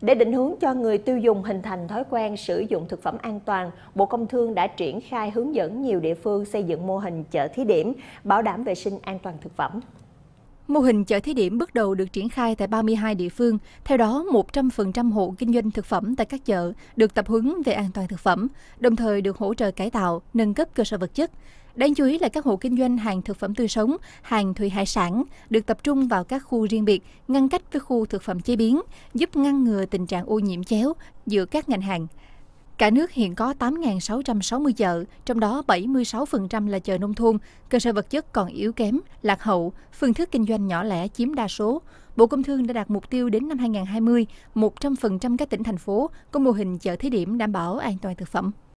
Để định hướng cho người tiêu dùng hình thành thói quen sử dụng thực phẩm an toàn, Bộ Công Thương đã triển khai hướng dẫn nhiều địa phương xây dựng mô hình chợ thí điểm, bảo đảm vệ sinh an toàn thực phẩm. Mô hình chợ thí điểm bước đầu được triển khai tại 32 địa phương, theo đó 100% hộ kinh doanh thực phẩm tại các chợ được tập huấn về an toàn thực phẩm, đồng thời được hỗ trợ cải tạo, nâng cấp cơ sở vật chất. Đáng chú ý là các hộ kinh doanh hàng thực phẩm tươi sống, hàng thủy hải sản được tập trung vào các khu riêng biệt, ngăn cách với khu thực phẩm chế biến, giúp ngăn ngừa tình trạng ô nhiễm chéo giữa các ngành hàng. Cả nước hiện có 8.660 chợ, trong đó 76% là chợ nông thôn, cơ sở vật chất còn yếu kém, lạc hậu, phương thức kinh doanh nhỏ lẻ chiếm đa số. Bộ Công Thương đã đạt mục tiêu đến năm 2020, 100% các tỉnh thành phố có mô hình chợ thí điểm đảm bảo an toàn thực phẩm.